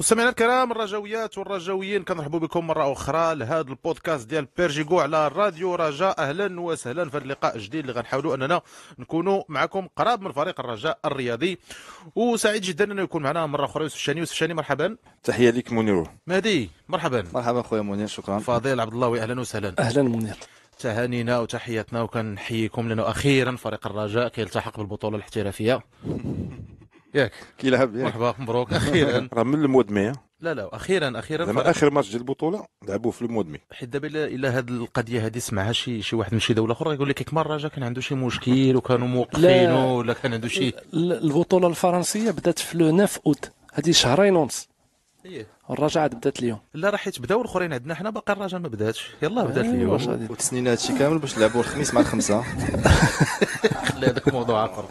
مستمعينا الكرام الرجويات والرجويين كنرحبوا بكم مره اخرى لهذا البودكاست ديال بيرجيكو على راديو رجاء اهلا وسهلا في هذا اللقاء الجديد اللي غنحاولوا اننا نكونوا معكم قراب من فريق الرجاء الرياضي وسعيد جدا انه يكون معنا مره اخرى يوسف الشاني يوسف الشاني مرحبا تحيه لك منير مهدي مرحبا مرحبا خويا منير شكرا فاضل عبد الله اهلا وسهلا اهلا منير تهانينا وتحياتنا وكنحييكم لانه اخيرا فريق الرجاء كيلتحق بالبطوله الاحترافيه ياك كيلعب ياك مرحبا مبروك اخيرا راه من المود مي لا لا اخيرا اخيرا زعما اخر ماتش ديال البطوله لعبوه في المود مي حيت دابا الا هاد القضيه هادي سمعها شي شي واحد من شي دوله اخرى يقول لك كيك مره جا كان عنده شي مشكل وكانوا موقفين ولا كان عنده شي البطوله الفرنسيه بدات في لو 9 اوت هذه شهرين ونص ايه عاد بدات اليوم لا راه حيت بداو الاخرين عندنا حنا باقي الرجاء ما بداتش يلاه بدات أيوة، اليوم وتسنينا هادشي كامل باش نلعبوا الخميس مع الخمسه خلي هذاك موضوع اخر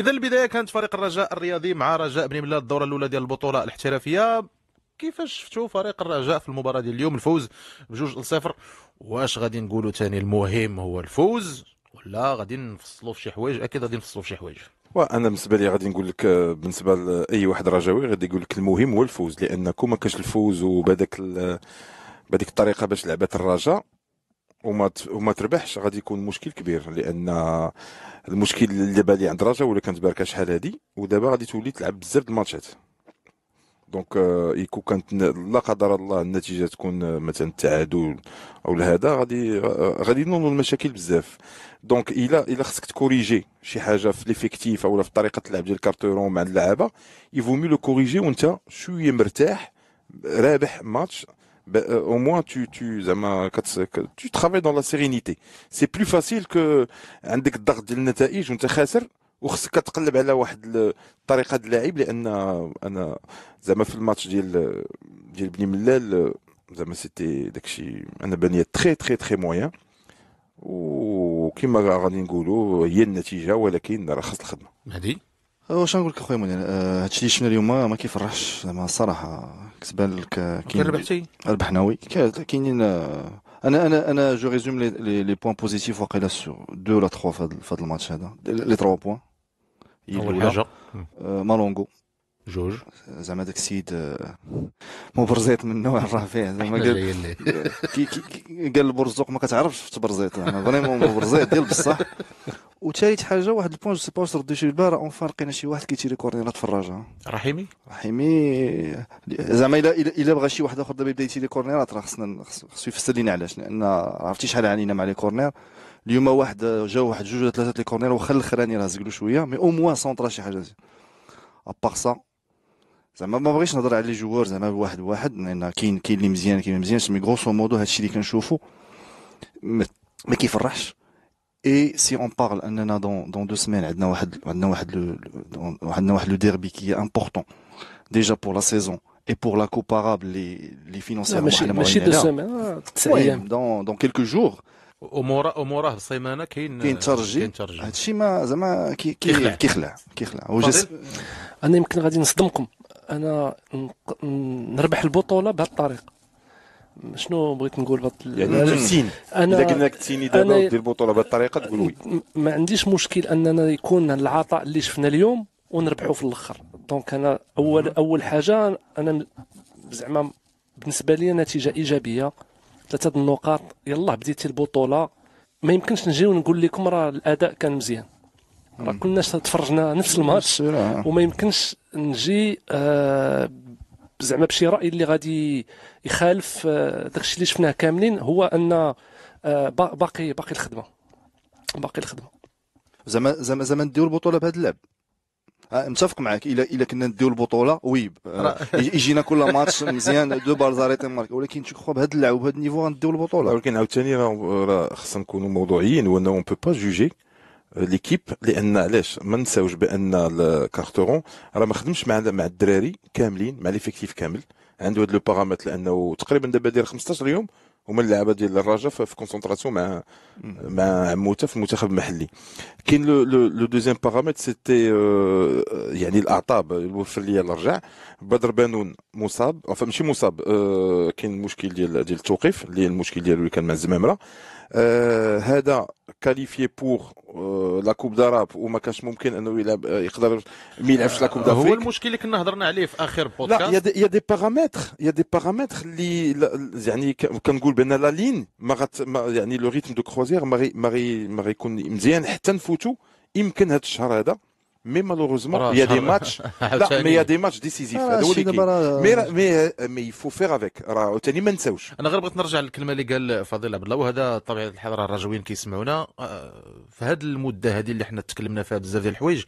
اذا البدايه كانت فريق الرجاء الرياضي مع رجاء بن ملال الدوره الاولى ديال البطوله الاحترافيه كيفاش شفتوا فريق الرجاء في المباراه ديال اليوم الفوز بجوج لصفر واش غادي نقولوا ثاني المهم هو الفوز ولا غادي نفصلوا في شي حوايج اكيد غادي نفصلوا في شي حوايج وانا بالنسبه لي غادي نقول لك بالنسبه لاي واحد رجاوي غادي يقول لك المهم هو الفوز لانكم ما كاش الفوز وبداك بهذيك الطريقه باش لعبات الرجاء وما وما تربحش غادي يكون مشكل كبير لان المشكل دابا اللي عند رجا ولا كانت باركه شحال هادي ودابا غادي تولي تلعب بزاف د الماتشات دونك يكون كانت لا قدر الله النتيجه تكون مثلا التعادل او هذا غادي euh, غادي نوضوا المشاكل بزاف دونك الا الا خصك تكوريجي شي حاجه في ليفيكتيف او في طريقه اللعب ديال كارتيرون مع اللعابه يفو ميو لو كوريجي وانت شويه مرتاح رابح ماتش ben, euh, au moins tu tu tu travailles dans la sérénité c'est plus facile que عندك الضغط ديال النتائج وانت خاسر وخصك تقلب على واحد الطريقه ديال اللاعب لان انا زعما في الماتش ديال ديال بني ملال زعما سيتي داكشي انا بنيت تري تري تري مويان وكما غادي نقولوا هي النتيجه ولكن راه خاص الخدمه هادي واش نقول لك اخويا منير آه، هادشي اللي شفنا اليوم ما كيفرحش زعما الصراحه كتبان لك كاين ربحتي ربحنا وي كاينين آه، انا انا انا جو ريزوم لي لي بوين بوزيتيف واقيلا سو دو ولا تخوا في هذا الماتش هذا لي تروا بوين اول حاجه مالونغو euh, جوج زعما داك السيد آه، مبرزيط من نوع الرفيع زعما قال كي قال البرزوق ما كتعرفش في تبرزيط زعما فريمون مبرزيط ديال بصح وثالث حاجه واحد البوان جو سي با واش ردي شي اون اونفان لقينا شي واحد كورنيرات في تفرجها رحيمي رحيمي زعما الا الا بغى شي واحد اخر دابا يبدا كورنيرات راه خصنا خصو يفسر لينا علاش لان عرفتي شحال علينا مع لي كورنير اليوم واحد جا واحد جوج ولا ثلاثه لي كورنير واخا الاخراني راه زقلو شويه مي او موان سونطرا شي حاجه زي. ابار سا زعما ما بغيتش نهضر على لي جوار زعما بواحد بواحد لان كاين كاين اللي مزيان كاين اللي مزيان مي غروسو مودو هادشي اللي كنشوفو ما كيفرحش Et si on parle dans, dans deux semaines, le derby qui est important, déjà pour la saison et pour la comparable, les, les Dans, dans quelques jours. on الصيمانه كاين كاين ترجي هادشي ما شنو بغيت نقول بط يعني تسين. انا اذا قلنا لك تسيني دابا ودير البطوله بهذه الطريقه تقول وي ما عنديش مشكل اننا يكون العطاء اللي شفنا اليوم ونربحوا في الاخر دونك انا اول اول حاجه انا زعما بالنسبه لي نتيجه ايجابيه ثلاثه النقاط يلا بديتي البطوله ما يمكنش نجي ونقول لكم راه الاداء كان مزيان راه كلنا تفرجنا نفس الماتش وما يمكنش نجي آه زعما بشي راي اللي غادي يخالف آه، داكشي اللي شفناه كاملين هو ان آه، باقي باقي الخدمه باقي الخدمه زعما زعما زعما نديو البطوله بهذا اللعب متفق معك الا الا كنا نديو البطوله وي آه، يجينا كل ماتش مزيان دو بار زاريتي مارك ولكن تشوف بهذا اللعب وبهذا النيفو غنديو البطوله ولكن عاوتاني راه خصنا نكونوا موضوعيين وانه اون بو با جوجي ليكيب لان علاش ما نساوش بان الكارتورون راه ما خدمش مع مع الدراري كاملين مع ليفيكتيف كامل عنده هاد لو بارامتر لانه تقريبا دابا داير 15 يوم هما اللعابه ديال الرجاء في كونسونطراسيون مع مع عموته في المنتخب المحلي كاين لو لو دوزيام بارامتر سيتي euh, يعني الاعطاب الوفر لي الرجاع بدر بانون مصاب او ماشي مصاب euh، كاين المشكل ديال ديال التوقيف اللي المشكل ديالو اللي كان مع الزمامره آه، هذا كاليفي بور لا كوب داراب وما كانش ممكن انه يلعب آه، يقدر ما يلعبش لا كوب آه، هو المشكل اللي كنا هضرنا عليه في اخر بودكاست لا يا دي باغامتر يا دي باغامتر اللي يعني كنقول بان لا لين ما يعني لو ريتم دو كروزيغ ما غيكون مزيان حتى نفوتو يمكن هذا الشهر هذا مي مالوروزمون يا دي ماتش لا مي يا دي ماتش ديسيزيف هو اللي مي مي مي يفو فيغ افيك راه ثاني ما نساوش انا غير بغيت نرجع للكلمه اللي قال فضيل عبد الله وهذا طبيعه الحال راه الرجويين كيسمعونا آه، في هذه المده هذه اللي حنا تكلمنا فيها بزاف ديال الحوايج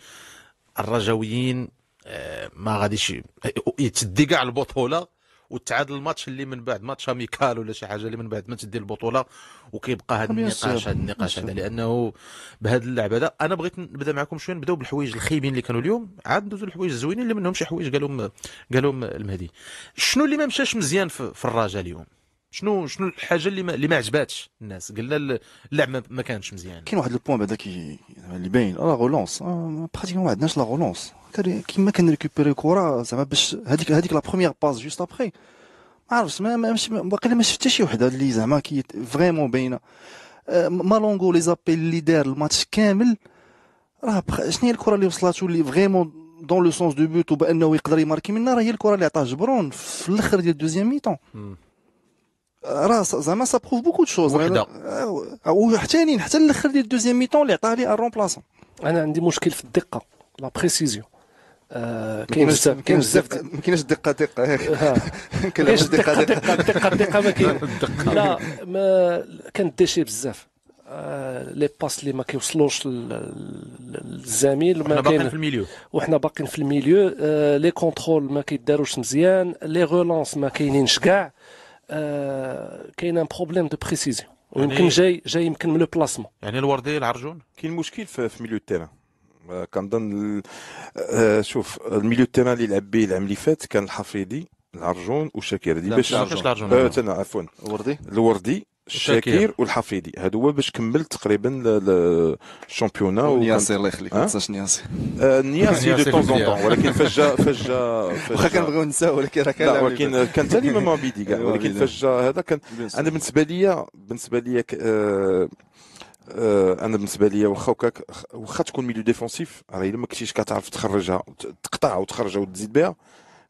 الرجويين آه، ما غاديش آه، يتدي كاع البطوله وتعادل الماتش اللي من بعد ماتش اميكال ولا شي حاجه اللي من بعد ما تدي البطوله وكيبقى هذا النقاش هذا النقاش هذا لانه بهذا اللعب هذا انا بغيت نبدا معكم شويه نبداو بالحوايج الخايبين اللي كانوا اليوم عاد ندوزو الحوايج الزوينين اللي منهم شي حوايج قالهم قالهم المهدي شنو اللي ما مشاش مزيان في الرجاء اليوم شنو شنو الحاجه اللي ما, اللي ما عجباتش الناس قلنا اللعب ما كانتش مزيان كاين واحد البوان بعدا كي اللي باين لا غولونس براتيك آه، ما عندناش لا غولونس كيما كنريكوبيري الكره زعما باش هذيك هذيك لا بروميير باس جوست ابخي ما عرفتش ما ماشي باقي ما شفت حتى شي وحده اللي زعما كي فريمون باينه مالونغو لي زابيل اللي دار الماتش كامل راه شنو هي الكره اللي وصلت اللي فريمون دون لو سونس دو بوت وبانه يقدر يماركي منها راه هي الكره اللي عطاه جبرون في الاخر ديال الدوزيام ميتون راه زعما سا بروف بوكو شوز وحده آه، آه، وحتى حتى الاخر ديال الدوزيام ميتون اللي عطاه ان رومبلاسون انا عندي مشكل في الدقه لا بريسيزيون آه، كاين بزاف كاين بزاف ما كاينش دقه دقه كاينش الدقه دقه دقه دقه ما كاين لا ما كان ديشي بزاف لي باس اللي ما كيوصلوش للزميل ما باقيين في الميليو وحنا باقيين في الميليو لي كونترول ما كيداروش مزيان لي غولونس ما كاينينش كاع آه، كاين ان بروبليم دو بريسيزيون ويمكن جاي جاي يمكن من لو بلاسمون يعني الورديه العرجون كاين مشكل في, في ميليو التيران آه، كنظن آه، شوف الميليو التيران اللي لعب به العام اللي فات كان الحفريدي العرجون وشاكير دي باش العرجون عفوا الوردي الوردي الشاكير والحفيدي هادو هو باش كملت تقريبا الشامبيونا ونياسي الله يخليك ما تنساش نياسي آه، نياسي دو طون طون ولكن فاش جا فاش جا واخا كنبغيو نساو ولكن راه كان ولكن كان تاني ما بيدي كاع ولكن فاش جا هذا كان انا بالنسبه ليا بالنسبه ليا آه، آه، انا بالنسبه ليا واخا واخا تكون ميليو ديفونسيف راه الا ما كنتيش كتعرف تخرجها تقطعها وتخرجها وتزيد بها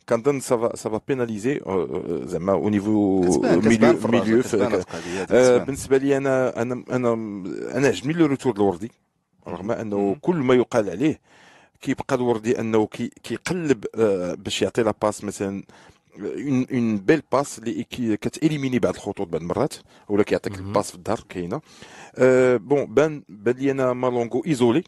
كنظن سافا سافا بيناليزي زعما او نيفو ميليو ميليو بالنسبه لي انا انا انا انا عجبني لو روتور الوردي رغم انه كل ما يقال عليه كيبقى الوردي انه كيقلب آه، باش يعطي لاباس مثلا اون اون بيل باس اللي كتاليميني بعض الخطوط بعض المرات ولا كيعطيك الباس في الظهر كاينه بون آه، بان بان لي انا مالونغو ايزولي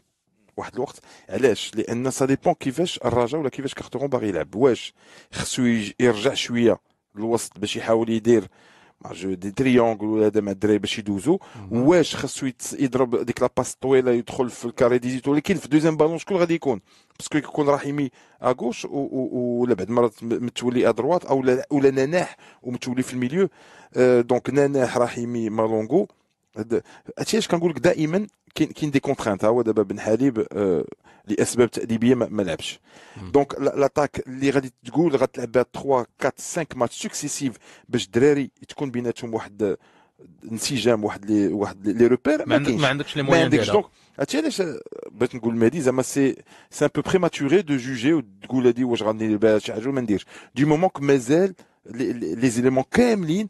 واحد الوقت علاش لان سا ديبون كيفاش الرجاء ولا كيفاش كارتون باغي يلعب واش خصو يرجع شويه للوسط باش يحاول يدير جو دي تريونغل ولا هذا مع الدراري باش يدوزو واش خصو يضرب ديك لاباس الطويله يدخل في الكاري ديزيتو ولكن في دوزيام بالون شكون غادي يكون باسكو يكون رحيمي اغوش ولا بعد مرات متولي ادروات او ولا نناح ومتولي في الميليو دونك آه، نناح رحيمي مالونغو هادشي اش كنقول لك دائما كاين كاين دي كونترانت هو دابا بن حليب آه، لاسباب تاديبيه ما لعبش دونك لاتاك اللي غادي تقول غتلعب بها 3 4 5 ماتش سوكسيسيف باش الدراري تكون بيناتهم واحد آه، انسجام واحد لي واحد لي روبير ما كاينش ما عندكش لي موان ما عندكش دونك هادشي علاش آه، بغيت نقول مهدي زعما سي سي ان بو بريماتوري دو جوجي وتقول هادي واش غندير بها شي حاجه ولا ما نديرش دي مومون كو مازال لي زيليمون كاملين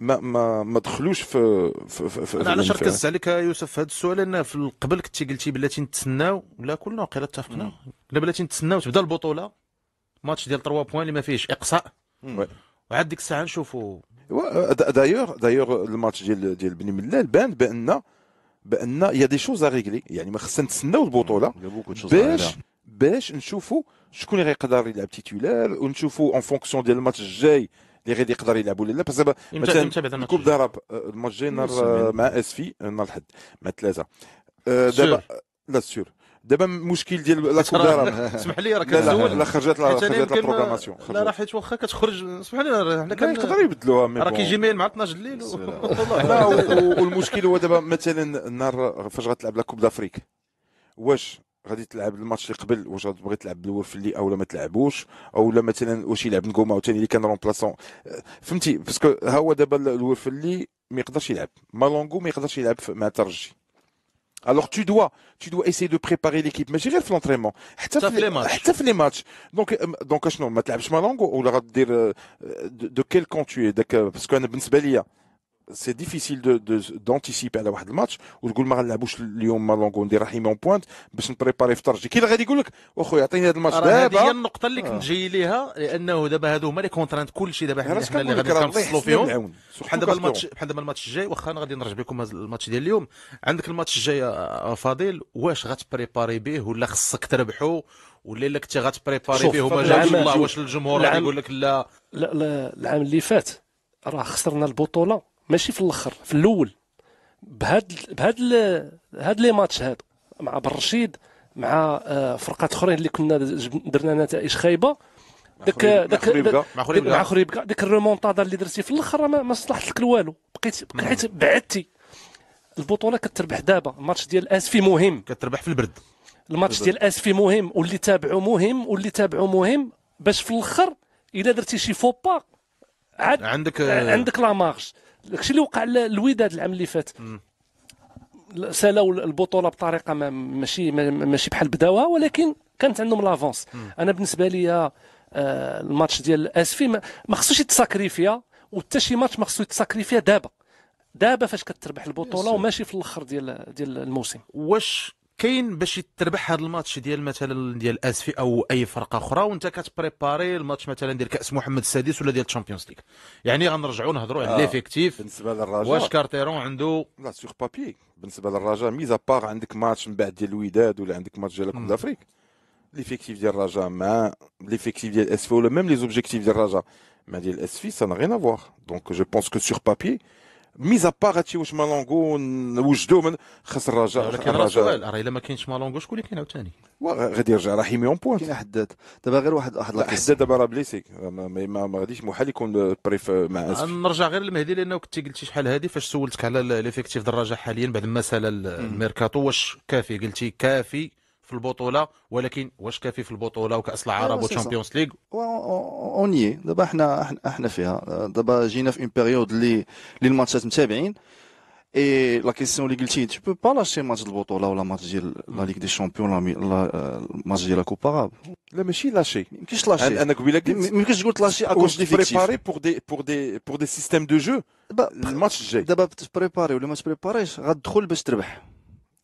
ما ما ما دخلوش في في في, انا علاش ركزت عليك يوسف هذا السؤال لان في قبل كنتي قلتي بلاتي نتسناو لا كلنا وقيلا اتفقنا قلنا بلاتي نتسناو تبدا البطوله ماتش ديال 3 بوان اللي ما فيهش اقصاء وعاد ديك الساعه نشوفوا دايور دايور الماتش ديال ديال بني ملال بان بان بان يا دي شوز ريغلي يعني ما خصنا نتسناو البطوله باش باش نشوفوا شكون اللي غيقدر يلعب تيتولار ونشوفوا اون فونكسيون ديال الماتش الجاي اللي غادي يقدر يلعب ولا لا بس دابا مثلا كوب ضرب آه، الماتش جاي نهار آه، مع اسفي آه، نهار الحد مع الثلاثه دابا لا سور دابا المشكل ديال لا كوب ضرب اسمح لي راك كتزول لا خرجت لا خرجت لا بروغراماسيون لا راه حيت واخا كتخرج سمح لي حنا كان يقدر يبدلوها راه كيجي ميل مع 12 الليل لا والمشكل هو دابا مثلا النهار فاش غتلعب لا كوب دافريك واش غادي تلعب الماتش اللي قبل واش غتبغي تلعب بالاول في اللي اولا ما تلعبوش اولا مثلا واش يلعب نكوما وثاني اللي كان رومبلاسون فهمتي باسكو ها هو دابا الاول اللي ما يقدرش يلعب مالونغو ما يقدرش يلعب مع الترجي Alors tu dois, tu dois essayer de préparer l'équipe. Mais j'irai l'entraînement. Hâte les matchs. Donc, euh, donc, je euh, ne, ma tlaibs Malango ou le euh, de quel camp tu es, parce qu'on a Bensbelia. سي ديفيسيل دو دونتيسيبي على واحد الماتش وتقول ما غنلعبوش اليوم ما ندير راح اون بوينت باش نبريباري في ترجي كي غادي يقول لك واخويا عطيني هذا الماتش دابا هذه هي النقطه اللي كنت جاي ليها لانه دابا هادو هما لي كونترانت كلشي دابا حنا اللي غادي كنفصلوا فيهم بحال دابا الماتش بحال دابا الماتش الجاي واخا انا غادي نرجع بكم الماتش ديال اليوم عندك الماتش الجاي آه، آه، فاضل واش غتبريباري به ولا خصك تربحو ولا الا كنتي غتبريباري به وما جاوش الله واش الجمهور غادي يقول لك لا لا العام اللي فات راه خسرنا البطوله ماشي في الاخر في الاول بهاد بهاد هاد لي ماتش هادو مع برشيد مع آه، فرقات اخرين اللي كنا درنا نتائج خايبه داك داك مع خريبكا ديك الريمونتادا اللي درتي في الاخر ما, صلحت لك والو بقيت حيت بعدتي البطوله كتربح دابا الماتش ديال اسفي مهم كتربح في البرد الماتش ديال اسفي مهم واللي تابعو مهم واللي تابعو مهم باش في الاخر الا درتي شي فوبا عاد عندك آه، عندك لا مارش داكشي اللي وقع للوداد العام اللي فات سالاو البطوله بطريقه ماشي ماشي بحال بداوها ولكن كانت عندهم لافونس انا بالنسبه لي آه، الماتش ديال اسفي ما خصوش يتساكري فيها وحتى شي ماتش ما خصو يتساكري فيها دابا دابا فاش كتربح البطوله وماشي في الاخر ديال ديال الموسم واش كاين باش تربح هذا الماتش ديال مثلا ديال اسفي او اي فرقه اخرى وانت كتبريباري الماتش مثلا ديال كاس محمد السادس ولا ديال الشامبيونز ليغ يعني غنرجعوا نهضروا على آه، ليفيكتيف بالنسبه للرجاء واش كارتيرون عنده لا سيغ بابي بالنسبه للرجاء ميزا باغ عندك ماتش من بعد ديال الوداد ولا عندك ماتش ديال كوب دافريك ليفيكتيف ديال الرجاء مع ليفيكتيف ديال اسفي ولا ميم لي زوبجيكتيف ديال الرجاء مع ديال اسفي سا نا غين افوار دونك جو بونس كو سيغ بابي ميزا باغ هادشي واش مالونغو وجدوه من خسر الرجاء ولكن راه سؤال راه الا ما كاينش مالونغو شكون اللي كاين عاوتاني غادي يرجع راه حيمي اون بوان كاين حداد دابا غير واحد واحد حداد دابا راه بليسي ما, ما غاديش محال يكون بريف مع آه، نرجع غير للمهدي لانه كنت قلتي شحال هذه فاش سولتك على ليفيكتيف دراجه الرجاء حاليا بعد ما سال الميركاتو واش كافي قلتي كافي في البطوله ولكن واش كافي في البطوله وكاس العرب وتشامبيونز ليغ اوني دابا حنا حنا فيها دابا جينا في اون بيريود اللي اللي الماتشات متابعين اي لا كيسيون اللي قلتي تي با لاشي ماتش البطوله ولا ماتش ديال لا ليغ دي شامبيون لا ماتش ديال لا كوبا عرب لا ماشي لاشي ما يمكنش لاشي انا قبيله قلت يمكنش تقول لاشي اكوش دي بريباري بور دي بور دي بور دي سيستيم دو جو الماتش الجاي دابا تبريباري ولا ما تبريباريش غتدخل باش تربح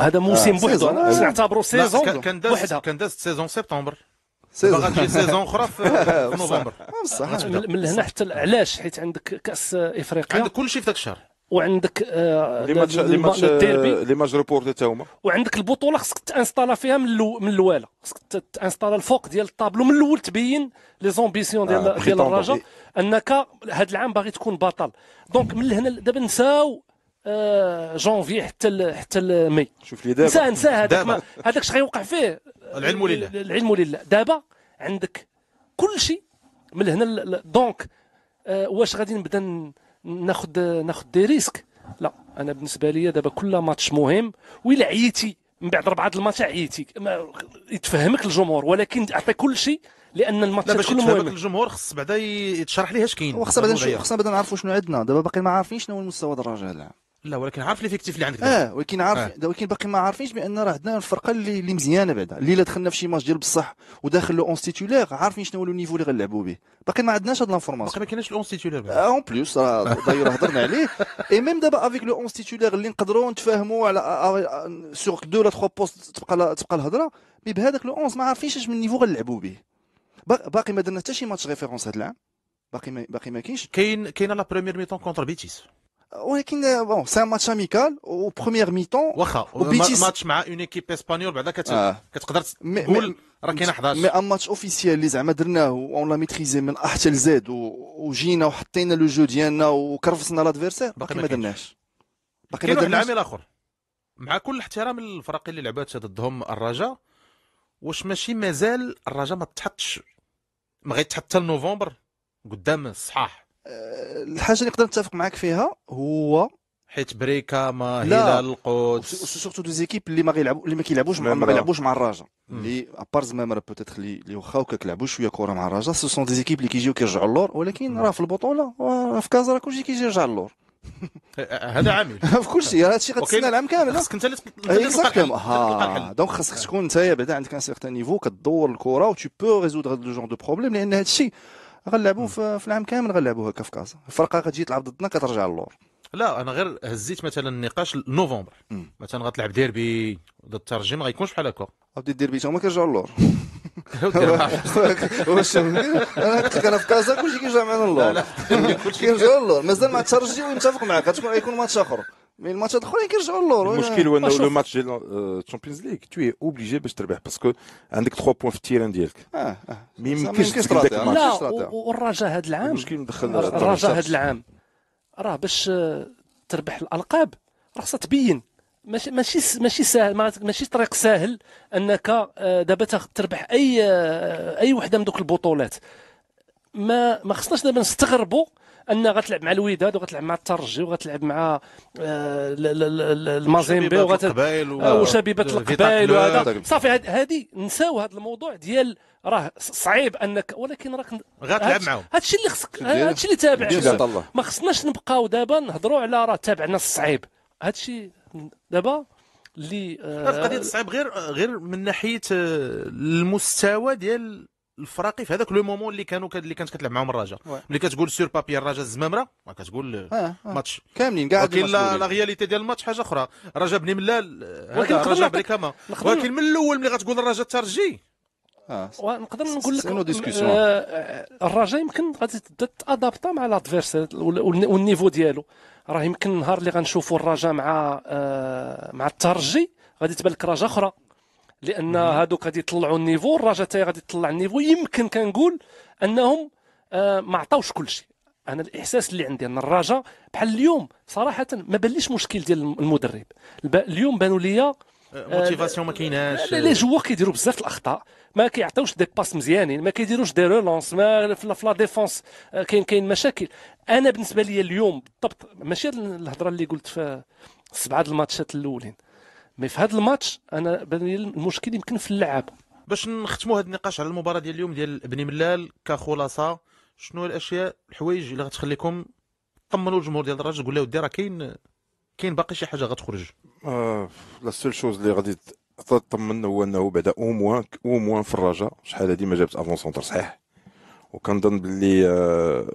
هذا موسم ah, بوحده انا نعتبره سيزون كان داز كان داز سيزون سبتمبر باغا تجي سيزون اخرى في نوفمبر بصح ah, ah, من هنا حتى علاش حيت عندك كاس افريقيا عندك كلشي في ذاك الشهر وعندك لي ماتش لي ماتش ريبورتي تا هما وعندك البطوله خصك تانستالا فيها من اللو من الوالا خصك تانستالا الفوق ديال الطابلو من الاول تبين لي زومبيسيون ديال ديال الرجاء انك هذا العام باغي تكون بطل دونك من هنا دابا نساو آه، جونفي حتى حتى مي شوف لي دابا نساه نساه هذاك هذاك اش غيوقع فيه العلم لله العلم لله دابا عندك كل شيء من هنا دونك آه، واش غادي نبدا ناخذ ناخذ دي ريسك لا انا بالنسبه لي دابا كل ماتش مهم ولا عييتي من بعد ربعه الماتش عييتي يتفهمك الجمهور ولكن اعطي كل شيء لان الماتش كله مهم الجمهور خص بعدا يتشرح ليه اش كاين وخصنا بعدا بعدا نعرفوا شنو عندنا دابا باقي ما عارفين شنو هو المستوى ديال الرجاء العام لا ولكن عارف ليفيكتيف اللي عندك اه ولكن عارف آه. ولكن باقي ما عارفينش بان راه عندنا الفرقه اللي, اللي مزيانه بعدا اللي دخلنا في شي ماتش ديال بصح وداخل لو اون تيتولير عارفين شنو هو النيفو اللي غنلعبوا به باقي ما عندناش هاد لافورماسيون باقي ما كاينش لو 11 آه اون بليس راه داير هضرنا عليه اي ميم دابا افيك لو اون تيتولير اللي نقدروا نتفاهموا على سور آه، دو آه، آه، لا تخوا بوست تبقى تبقى الهضره مي بهذاك لو 11 ما عارفينش اش من نيفو غنلعبوا به باقي ما درنا حتى شي ماتش ريفيرونس هاد العام باقي ما باقي ما كاينش كاين كاين لا بريمير ميتون كونتر بيتيس ولكن بون سي ماتش اميكال مي ميتون واخا ماتش مع اون ايكيب اسبانيول بعدا آه. كتقدر تقول راه كاين 11 مي ان ماتش اوفيسيال اللي زعما درناه اون لا ميتريزي من الاح حتى لزاد وجينا وحطينا لو جو ديالنا وكرفسنا لادفيرسير باقي ما درناش باقي ما درناش كاين الاخر اخر مع كل احترام للفرق اللي لعبات ضدهم الرجاء واش ماشي مازال الرجاء ما تحطش ما غيتحط حتى لنوفمبر قدام الصحاح الحاجه اللي نقدر نتفق معك فيها هو حيت بريكا ما هي القدس سورتو دو زيكيب اللي ما غيلعبوا اللي ما كيلعبوش ما غيلعبوش مع الرجاء اللي ابار زمامره بوتيت اللي واخا هكاك لعبوا شويه كره مع الرجاء سو سون دي زيكيب اللي كيجيو كيرجعوا اللور ولكن راه في البطوله في كازا راه كلشي كيجي يرجع اللور هذا عامل في كل شيء هذا الشيء غتستنى العام كامل خاصك انت اللي تلقى دونك ah, خاصك تكون انت بعدا عندك ان سيغتان نيفو كدور الكره و تو بو ريزودر لو جون دو بروبليم لان هذا الشيء غنلعبوا في العام كامل غنلعبوا هكا في كازا الفرقه غتجي تلعب ضدنا كترجع للور لا انا غير هزيت مثلا النقاش نوفمبر مثلا غتلعب ديربي ضد الترجي ما غيكونش بحال هكا غادي ديربي تا هما كيرجعوا للور واش انا قلت لك انا في كازا كلشي كيرجع معنا للور كيرجع للور مازال مع الترجي ونتفق معاك غتكون غيكون ماتش اخر مي الماتشات الاخرين كيرجعوا للور المشكل هو انه لو ماتش ديال الشامبيونز ليغ تو اي اوبليجي باش تربح باسكو عندك 3 بوان في التيران ديالك اه اه ما يمكنش داك الماتش والرجاء هذا العام المشكل مدخل الرجاء هذا العام راه باش تربح الالقاب راه خصها تبين ماشي ماشي ماشي ساهل ماشي طريق ساهل انك دابا تربح اي اي وحده من دوك البطولات ما ما خصناش دابا نستغربوا ان غتلعب مع الوداد وغتلعب مع الترجي وغتلعب مع آه، المازيمبي وغتلعب وشبيبه آه، القبائل وهذا صافي هذه نساو هذا الموضوع ديال راه صعيب انك ولكن راك غتلعب معاهم الشيء اللي خصك هذا الشيء اللي تابع ما خصناش نبقاو دابا نهضروا على راه تابعنا الصعيب هذا الشيء دابا اللي آه، القضيه الصعيب غير غير من ناحيه المستوى ديال الفراقي في هذاك لو مومون اللي كانوا اللي كانت كتلعب معاهم الرجاء ملي كتقول سور بابي الرجاء الزمامره كتقول آه آه. ماتش كاملين كاع ولكن لا رياليتي ديال الماتش حاجه اخرى رجاء بني ملال ولكن رجاء بريكاما ولكن من الاول ملي غتقول الرجاء الترجي آه. ونقدر نقول لك آه، آه، الرجاء يمكن غادي تادابتا مع لادفيرسير والنيفو ديالو راه يمكن النهار اللي غنشوفوا الرجاء مع آه، مع الترجي غادي تبان لك رجاء اخرى لان هادوك غادي يطلعوا النيفو الرجاء تاعي غادي يطلع النيفو يمكن كنقول انهم آه، ما عطاوش كلشي انا الاحساس اللي عندي ان الرجاء بحال اليوم صراحه ما بانليش مشكل ديال المدرب اليوم بانوا ليا موتيفاسيون آه، آه، ما كايناش لي جوا كيديروا بزاف الاخطاء ما كيعطيوش دي باس مزيانين ما كيديروش دي رولونس ما في لا ديفونس كاين كاين مشاكل انا بالنسبه لي اليوم بالضبط ماشي الهضره اللي قلت في سبعه الماتشات الاولين مي في هذا الماتش انا بان المشكل يمكن في اللعب باش نختموا هذا النقاش على المباراه ديال اليوم ديال بني ملال كخلاصه شنو الاشياء الحوايج اللي غتخليكم طمنوا الجمهور ديال الراجل تقول له ودي راه كاين كاين باقي شي حاجه غتخرج آه لا سول شوز اللي غادي تطمن هو انه بعد او موان او موان في الرجاء شحال هذه ما جابت افون سونتر صحيح وكنظن باللي آه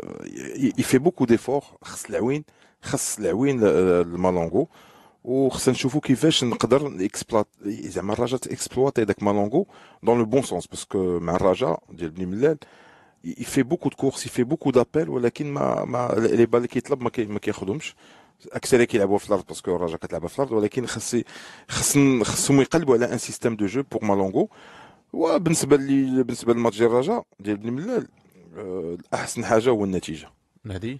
يفي بوكو ديفور خص العوين خص العوين المالونغو وخصنا نشوفوا كيفاش نقدر اكسبلاط زعما الرجاء تاكسبلواتي داك مالونغو دون لو بون سونس باسكو مع الرجاء ديال بني ملال il fait beaucoup de courses, il fait beaucoup d'appels, ولكن ما ما لي بال كيطلب ما ما كياخذهمش اكثر كيلعبوا في الارض باسكو الرجاء كتلعب في الارض ولكن خص خصهم خصهم يقلبوا على ان سيستيم دو جو بوغ مالونغو وبالنسبه لي بالنسبه للماتش ديال الرجاء ديال بني ملال آه، احسن حاجه هو النتيجه مهدي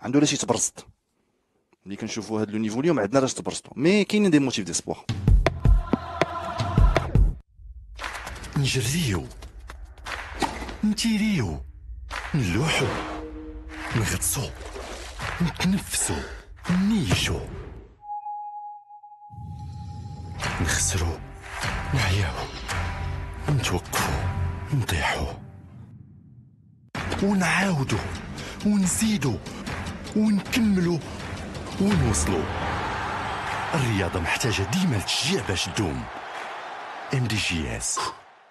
عنده علاش يتبرصط ملي كنشوفوا هذا لو نيفو اليوم عندنا علاش تبرصطوا مي كاينين دي موتيف ديسبوار نجريو نتيريو نلوحو نغطسو نتنفسو نيشو نخسرو نعياو نتوقفو نطيحو ونعاودو ونزيدو ونكملوا ونوصلوا الرياضة محتاجة ديما التشجيع باش تدوم ام دي جي اس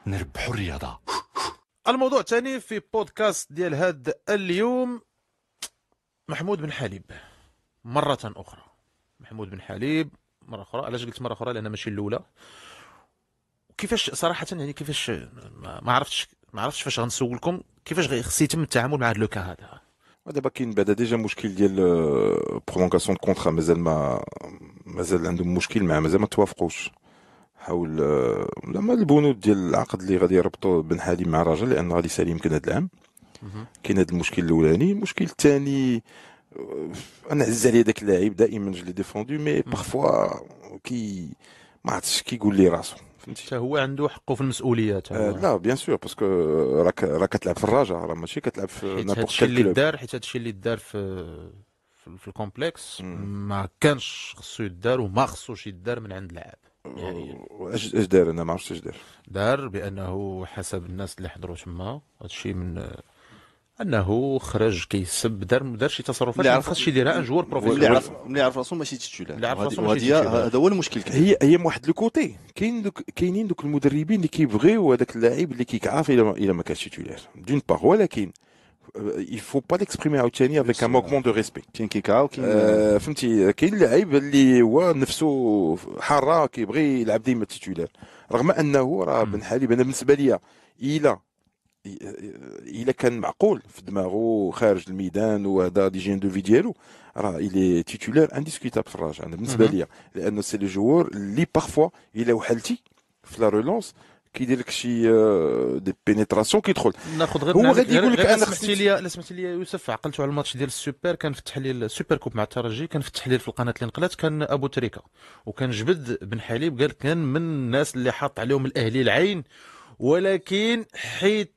نربحوا الرياضة الموضوع الثاني في بودكاست ديال هاد اليوم محمود بن حليب مرة أخرى محمود بن حليب مرة أخرى علاش قلت مرة أخرى لأن ماشي الأولى كيفاش صراحة يعني كيفاش ما عرفتش ما عرفتش فاش غنسولكم كيفاش خص يتم التعامل مع لوكا هذا دابا كاين بعدا ديجا مشكل ديال برولونغاسيون دو كونطرا مازال ما مازال عندهم مشكل مع مازال ما توافقوش حول زعما البنود ديال العقد اللي غادي يربطوا بن حليم مع الراجل لان غادي يسالي يمكن هذا العام كاين هذا المشكل الاولاني المشكل الثاني انا عز عليا داك اللاعب دائما جلي ديفوندو مي بارفوا كي ما عرفتش كيقول لي راسو فهمتي حتى هو عنده حقه في المسؤوليات تاعو آه، لا بيان سور باسكو راك راك كتلعب في الرجاء راه ماشي كتلعب في نابورت هادشي اللي دار حيت هادشي اللي دار في في الكومبلكس ما كانش خصو يدار وما خصوش يدار من عند اللعاب يعني اش دار انا ما عرفتش اش دار دار بانه حسب الناس اللي حضروا تما هادشي من انه خرج كيسب دار دار شي تصرفات عرف خاصش يديرها ان جوار بروفيسيونيل اللي عرف اللي عرف راسو ماشي تيتولار اللي عرف راسو ماشي هذا هو المشكل كان. هي هي من واحد الكوتي كاين دوك كاينين دوك المدربين اللي كيبغيو هذاك اللاعب اللي كيكعاف الى الى ما كانش تيتولار دون باغ ولكن آه، il faut pas l'exprimer عاوتاني avec un manquement de respect كاين كيكا وكاين آه، فهمتي كاين لعيب اللي هو نفسه حاره كيبغي يلعب ديما تيتولار رغم انه راه بن حليب انا بالنسبه ليا الا الا كان معقول في دماغه خارج الميدان وهذا دي جين دو في ديالو راه الي تيتولير انديسكوتابل في الراجع انا بالنسبه ليا لانه سي لو جوور اللي بارفوا الا وحلتي في لا رولونس كيدير لك شي دي بينيتراسيون كيدخل ناخذ غير هو غادي يقول لك انا سمعتي لي لا سمحتي لي يوسف عقلت على الماتش ديال السوبر كان في التحليل السوبر كوب مع الترجي كان في التحليل في القناه اللي نقلات كان ابو تريكه وكان جبد بن حليب قال كان من الناس اللي حاط عليهم الاهلي العين ولكن حيت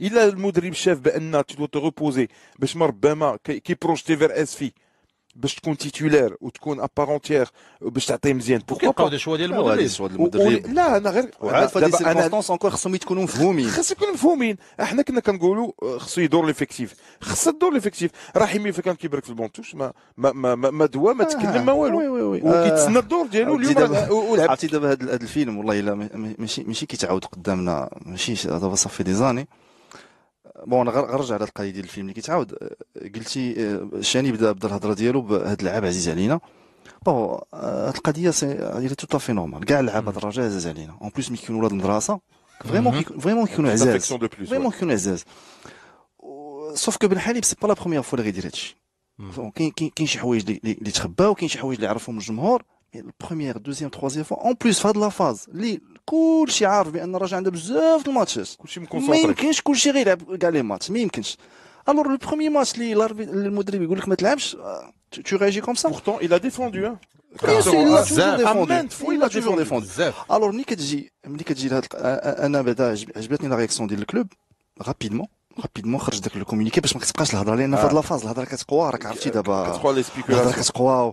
الا المدرب شاف بان تدو تغوبوزي باش ما ربما كي بروجتي فير اس في باش تكون تيتولير وتكون ابارونتيير باش تعطي مزيان بوكو با هذا الشوا ديال المدرب المدرب لا انا غير عارف هاد السيركونستونس انكور خصهم يكونوا مفهومين خصهم يكونوا مفهومين احنا كنا كنقولوا آه، خصو يدور ليفيكتيف خص الدور ليفيكتيف راه ملي كان كيبرك في البونتوش ما ما ما ما, دوا ما تكلم ما آه، والو وكيتسنى آه، الدور ديالو اليوم عرفتي دابا هذا الفيلم والله الا ماشي ماشي كيتعاود قدامنا ماشي دابا صافي دي زاني بون غنرجع على القضيه ديال الفيلم اللي كيتعاود قلتي آه، شاني بدا بدا الهضره ديالو بهاد اللعاب عزيز علينا بون آه، هاد القضيه سي تو في نورمال كاع اللعاب هاد الرجاء عزاز علينا اون بليس ملي كيكونوا ولاد المدرسه فريمون فريمون كيكونوا عزاز فريمون كيكونوا عزاز سوف كو بالحالي سي با لا بروميير فوا اللي غيدير هادشي كاين كاين شي حوايج اللي تخباو كاين شي حوايج اللي عرفهم الجمهور البروميير دوزيام تخوازيام فوا اون بليس في هاد لافاز اللي كلشي عارف بان الراجل عنده بزاف د الماتشات كلشي مكونسونطري ما يمكنش كلشي غيلعب كاع لي ماتش ما يمكنش الور لو بخومي ماتش اللي المدرب يقول لك ما تلعبش تو ريجي كوم سا بورتون il ديفوندو défendu hein ملي كتجي ملي كتجي انا بعدا عجبتني لا رياكسيون ديال الكلوب رابيدمون رابيدمون خرج داك الكومونيكي باش ما كتبقاش الهضره لان في هاد لافاز الهضره كتقوى راك عرفتي دابا كتقوى لي سبيكولاسيون كتقوى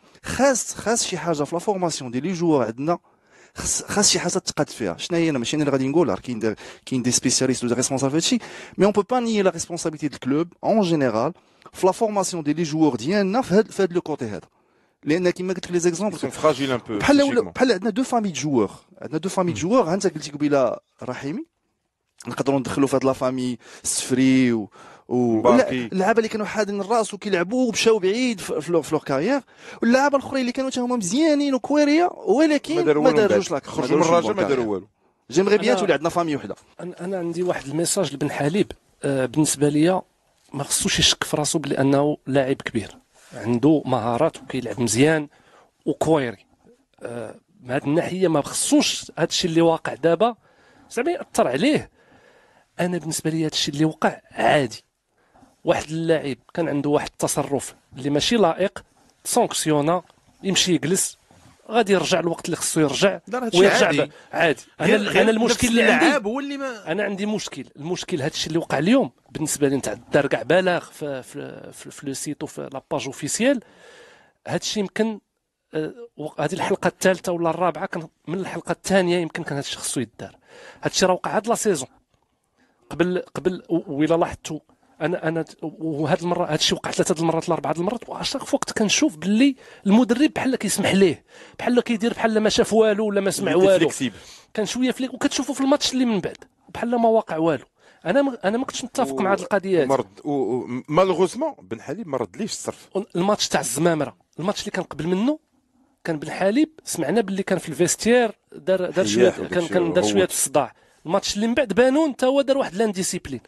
La formation des joueurs est très Mais on ne peut pas nier la responsabilité du club en général. La formation des joueurs est Les Ils sont fragiles un peu. Il deux familles de joueurs. Il deux familles de mm. joueurs. a اللعابه اللي كانوا حادين الراس وكيلعبوا ومشاو بعيد في لور كارير واللعابه الاخرين اللي كانوا حتى هما مزيانين وكواريه ولكن ما داروش لاك خرجوا من الرجاء ما داروا والو جيمغي بيان تولي عندنا فامي وحده انا عندي واحد الميساج لبن حليب آه بالنسبه ليا ما خصوش يشك في راسو بلي انه لاعب كبير عنده مهارات وكيلعب مزيان وكويري آه من هذه الناحيه ما خصوش هذا الشيء اللي واقع دابا زعما ياثر عليه انا بالنسبه لي هذا الشيء اللي وقع عادي واحد اللاعب كان عنده واحد التصرف اللي ماشي لائق سانكسيونا يمشي يجلس غادي يرجع الوقت اللي خصو يرجع ويرجع عادي, عادي. انا انا المشكل اللي عندي هو اللي ما... انا عندي مشكل المشكل هذا الشيء اللي وقع اليوم بالنسبه لي نتاع الدار كاع بالغ في في, في, في لو سيت وفي لاباج اوفيسيال هذا الشيء يمكن هذه آه، الحلقه الثالثه ولا الرابعه كان من الحلقه الثانيه يمكن كان هذا الشيء خصو يدار هذا الشيء راه وقع هاد لا سيزون قبل قبل ولا لاحظتوا انا انا وهذه المره هذا الشيء وقع ثلاثه المرات لاربعه المرات واشاك وقت كنشوف باللي المدرب بحال كيسمح ليه بحال كيدير بحال ما شاف والو ولا ما سمع والو كان شويه فليك وكتشوفوا في الماتش اللي من بعد بحال ما واقع والو انا م... انا ما كنتش متفق و... مع هذه القضيه مرض مالوغوزمون بن حليب ما ردليش الصرف الماتش تاع الزمامره الماتش اللي كان قبل منه كان بن حليب سمعنا باللي كان في الفيستير دار دار شويه كان كان دار شويه الصداع الماتش اللي من بعد بانون حتى هو دار واحد لانديسيبلين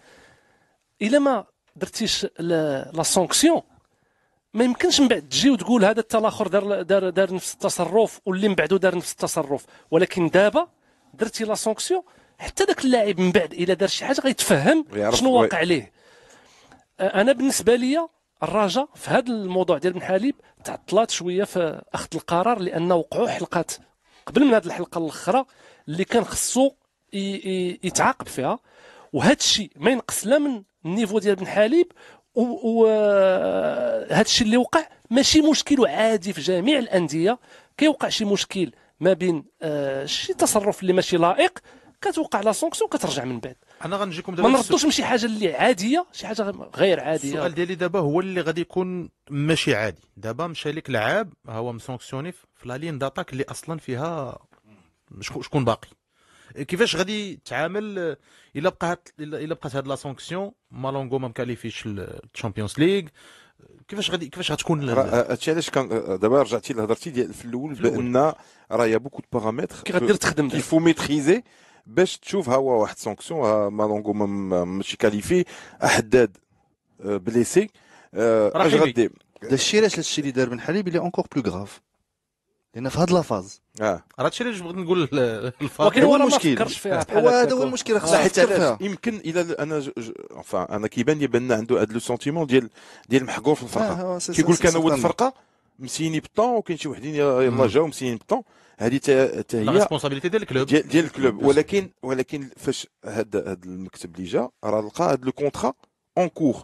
الا ما درتيش لا سانكسيون ما يمكنش من بعد تجي وتقول هذا التلاخر دار دار دار نفس التصرف واللي من بعده دار نفس التصرف ولكن دابا درتي لا سانكسيون حتى ذاك اللاعب من بعد الا دار شي حاجه غيتفهم شنو واقع ليه انا بالنسبه لي الرجاء في هذا الموضوع ديال بن حليب تعطلات شويه في اخذ القرار لان وقعوا حلقات قبل من هذه الحلقه الاخرى اللي كان خصو يتعاقب فيها وهذا الشيء ما ينقص لا من النيفو ديال بن حليب وهذا الشيء اللي وقع ماشي مشكل عادي في جميع الانديه كيوقع شي مشكل ما بين آه، شي تصرف اللي ماشي لائق كتوقع لا سونكسيون كترجع من بعد انا غنجيكم دابا ما نردوش من شي حاجه اللي عاديه شي حاجه غير عاديه السؤال ديالي دابا هو اللي غادي يكون ماشي عادي دابا مشى لك لعاب هو مسونكسيوني في لا لين داتاك اللي اصلا فيها شكون باقي كيفاش غادي تعامل آه، الا بقى الا بقات هاد لا سانكسيون مالونغو ما مكاليفيش الشامبيونز ليغ كيفاش غادي كيفاش غتكون آه، هادشي علاش كان آه، دابا رجعتي لهضرتي ديال في الاول بان راه يا بوكو دو باغامتر كي غدير تخدم كيفو ميتريزي باش تشوف ها هو واحد سانكسيون مالونغو ماشي كاليفي احداد بليسي اش غدير داكشي علاش هادشي اللي دار بن حليب اللي اونكور بلو غراف لان في هاد لافاز اه راه هادشي اللي بغيت نقول الفاضل ولكن هو المشكل ما فكرش فيها بحال هذا هو المشكل خصنا حيت يمكن الى انا انفان انا كيبان لي بان عنده هاد لو سونتيمون ديال ديال محقور في الفرقه آه، كيقول لك انا ولد الفرقه مسيني بالطون وكاين شي وحدين يلاه جاو مسيني بالطون هذه حتى هي ريسبونسابيلتي ديال الكلوب ديال, ديال الكلوب ولكن ولكن فاش هاد المكتب اللي جا راه لقى هاد لو كونترا اون كور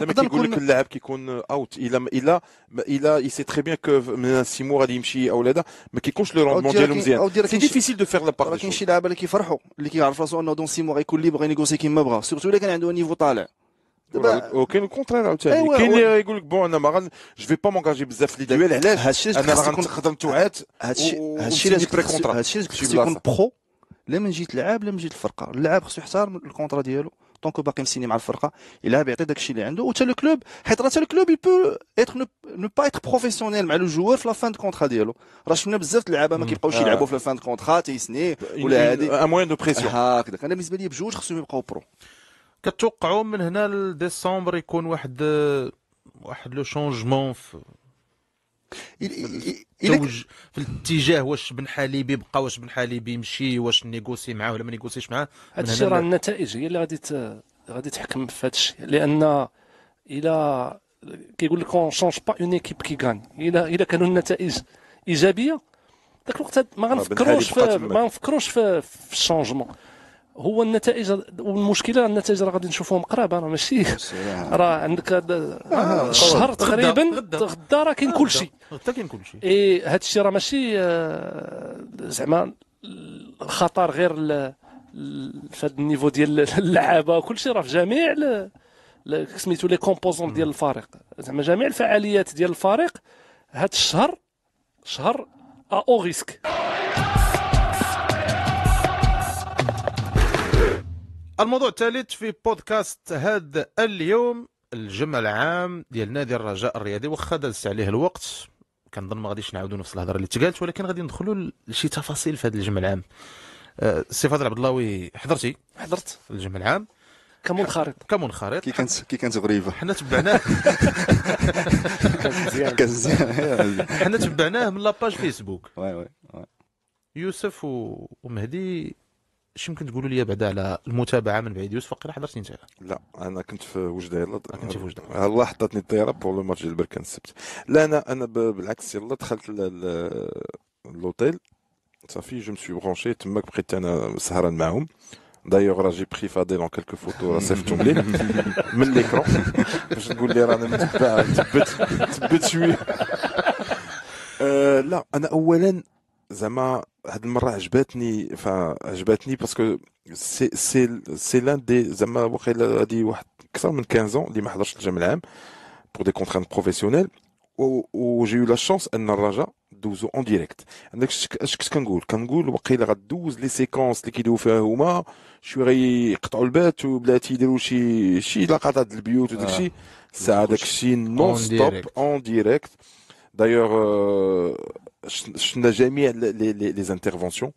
لما كيقول لك اللاعب كيكون اوت الا الا الا اي سي تري بيان كو من سيمور غادي يمشي او لا ما كيكونش لو روندمون ديالو مزيان سي ديفيسيل دو فيغ لا بارتي كاين شي لاعب اللي كيفرحوا اللي كيعرف راسو انه دون سيمور غيكون بغي نيغوسي كيما بغا سيرتو الا كان عنده نيفو طالع وكاين الكونترير عاوتاني إيه، كاين اللي يقول لك بون انا ما غن جو في با مونكاجي بزاف في لي ديال علاش هادشي انا راه غنخدم توعات هادشي هادشي اللي خصو يكون برو لا من جيت لعاب لا من جيت الفرقه اللاعب خصو يحترم الكونترا ديالو طونكو باقي مسيني مع الفرقه الا بيعطي داكشي اللي عنده وتا لو كلوب حيت راه تا لو كلوب يبو ايتر نو با ايتر بروفيسيونيل مع لو جوار في لا فان دو كونترا ديالو راه شفنا بزاف اللعابه ما كيبقاوش يلعبوا في لا فان دو كونترا تيسني ولا هادي ان موان دو بريسيون هكذا انا بالنسبه لي بجوج خصهم يبقاو برو كتوقعوا من هنا لديسمبر يكون واحد واحد لو شونجمون في توج في الاتجاه واش بن حليبي يبقى واش بن حليبي يمشي واش نيغوسي معاه ولا ما نيغوسيش معاه هذا الشيء راه النتائج هي اللي غادي غادي تحكم في هذا الشيء لان الى كيقول لك اون شونج با اون ايكيب كي غان الى الى كانوا النتائج ايجابيه ذاك الوقت ما غنفكروش آه، ما غنفكروش في الشونجمون هو النتائج والمشكله النتائج راه غادي نشوفوهم قرابه راه ماشي راه عندك آه، آه، شهر تقريبا غدا راه كاين كلشي غدا كاين كلشي اي هذا الشيء راه ماشي آه، زعما الخطر غير في هذا النيفو ديال اللعابه شيء راه في جميع سميتو لي كومبوزون ديال الفريق زعما جميع الفعاليات ديال الفريق هذا الشهر شهر ا او ريسك الموضوع الثالث في بودكاست هذا اليوم الجمع العام ديال نادي الرجاء الرياضي واخا دازت عليه الوقت كنظن ما غاديش نعاودو نفس الهضره اللي تقالت ولكن غادي ندخلوا لشي تفاصيل في هذا الجمع العام السي آه، فاضل عبد اللهوي حضرتي حضرت الجمع العام كمنخرط كمنخرط كي كانت كي كانت غريبه حنا تبعناه كان مزيان حنا تبعناه من لاباج فيسبوك وي وي يوسف ومهدي اش يمكن تقولوا لي بعدا على المتابعه من بعيد يوسف فقير حضرتي انت لا انا كنت في وجده يلا كنت في وجده الله حطتني الطياره بور لو ماتش ديال بركان السبت لا انا انا بالعكس يلا دخلت لوتيل صافي جو مسوي برونشي تماك بقيت انا سهران معاهم دايوغ راه جي بخي دي اون كيلكو فوتو راه صيفطهم لي من ليكرون باش تقول لي رانا متبع تبت تبت شويه أه، لا انا اولا زعما هاد المره عجبتني فعجبتني باسكو سي سي سي لان دي زعما واقيلا هادي واحد اكثر من 15 اللي ما حضرش الجامع العام بور دي كونتران بروفيسيونيل و جي لا شونس ان الرجاء دوزو اون ديريكت عندك اش كنت كنقول كنقول واقيلا غدوز لي سيكونس اللي كيدويو فيها هما شويه غيقطعوا البات وبلاتي يديروا شي شي لقطات ديال البيوت وداكشي الساعه داكشي نون ستوب اون ديريكت دايوغ شفنا جميع لي زانترفونسيون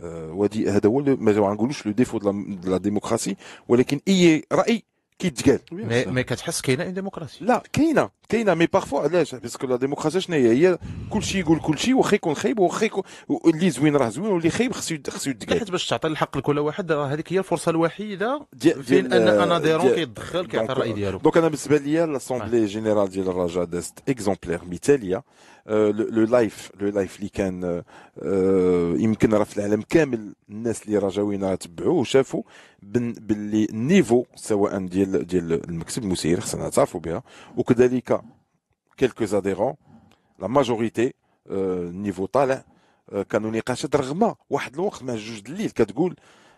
آه، ودي هذا هو ما غنقولوش لو ديفو دو لا ديموكراسي ولكن اي راي كيتقال مي مي كتحس كاينه اون ديموقراسي لا كاينه كاينه مي بارفو علاش باسكو لا ديموقراسي شنو هي هي كلشي يقول كلشي واخا يكون خايب واخا يكون اللي زوين راه زوين واللي خايب خصو خصو يتقال حيت باش تعطي الحق لكل واحد راه هذيك هي الفرصه الوحيده فين ان انا ديرون كيتدخل كيعطي الراي ديالو دونك انا بالنسبه ليا لاسومبلي آه. جينيرال ديال الرجاء دازت اكزومبلير مثاليه لو لايف لو لايف اللي كان آه، آه، يمكن راه في العالم كامل الناس اللي راه راه تبعوه وشافوا باللي النيفو سواء ديال ديال المكتب المسير خصنا نعترفوا بها وكذلك كيلكو زاديرون لا ماجوريتي النيفو طالع آه، كانوا نقاشات رغم واحد الوقت مع جوج الليل كتقول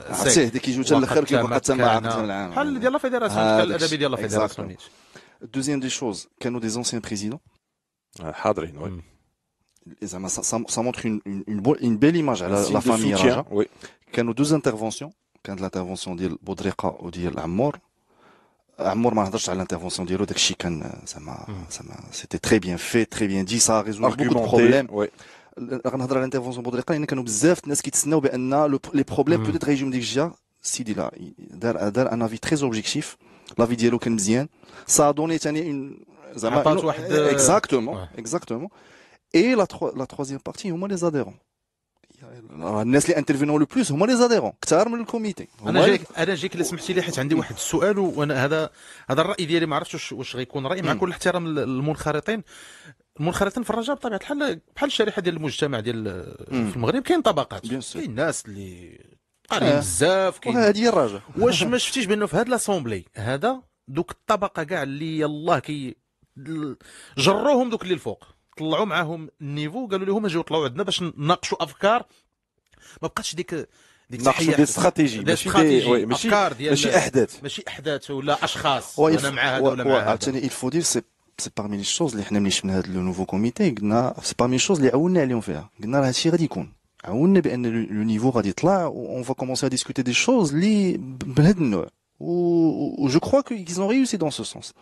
exacte dès qu'il joue le le deuxième des choses كانوا des anciens présidents hadrine oui. ça montre une belle image la famille raja oui كانوا deux interventions كانت l'intervention dial boutriqa ou dial ammour ammour man ahdarsh ala l'intervention dialo dakchi kan sama euh, mm. c'était très bien fait très bien dit ça a résolu beaucoup de problèmes. غنهضر على انترفونسيون بودريقه لان كانوا بزاف الناس كيتسناو بان لي بروبليم بوتيت غيجيو من ديك الجهه سيدي لا دار دار ان افي تري اوبجيكتيف لافي ديالو كان مزيان سا دوني ثاني زعما عطات واحد اكزاكتومون اكزاكتومون اي لا لا تخوازيام بارتي هما لي زاديرون الناس اللي انترفينون لو بلوس هما لي زاديرون كثار من الكوميتي انا جايك انا جايك الا سمحتي لي حيت عندي واحد السؤال وانا هذا هذا الراي ديالي ما عرفتش واش غيكون راي مع كل احترام للمنخرطين منخرطين في الرجاء بطبيعه الحال بحال الشريحه ديال المجتمع ديال في المغرب كاين طبقات كاين ناس اللي قاريين آه. بزاف كاين هذه الرجاء واش ما شفتيش بانه في هذا لاسومبلي هذا دوك الطبقه كاع اللي يلاه كي جروهم دوك اللي الفوق طلعوا معاهم النيفو قالوا لهم اجيو طلعوا عندنا باش نناقشوا افكار ما بقاتش ديك ديك ناقشوا دي استراتيجي ماشي دي ماشي افكار ديال ماشي احداث ماشي احداث ولا اشخاص انا مع هذا ولا مع هذا عاوتاني الفو دير سي c'est parmi les choses les le nouveau comité c'est parmi les choses les aouné allions faire gna la chira le niveau raditla où on va commencer à discuter des choses les bledno ou je crois qu'ils ont réussi dans ce sens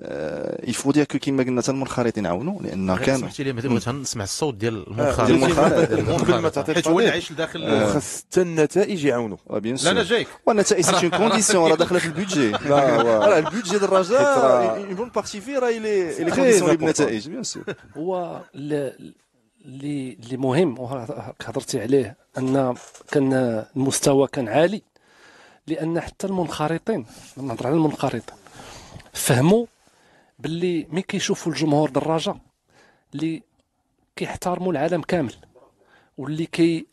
آه، il faut dire que كيما قلنا حتى المنخرطين ينعاونوا لان كان سمحتي لي بغيت نسمع الصوت ديال آه، المنخرطين قبل ما تعطي حيت هو اللي عايش لداخل آه. خاص حتى النتائج يعاونوا بيان لا انا جايك والنتائج سي اون كونديسيون راه داخله في البودجي راه البودجي ديال الرجاء اون بون بارتي فيه راه الي كونديسيون بالنتائج بيان سور هو اللي اللي مهم هضرتي عليه ان كان المستوى كان عالي لان حتى المنخرطين نهضر على المنخرطين فهموا باللي مي كيشوفوا الجمهور دراجه اللي كيحترموا العالم كامل واللي كي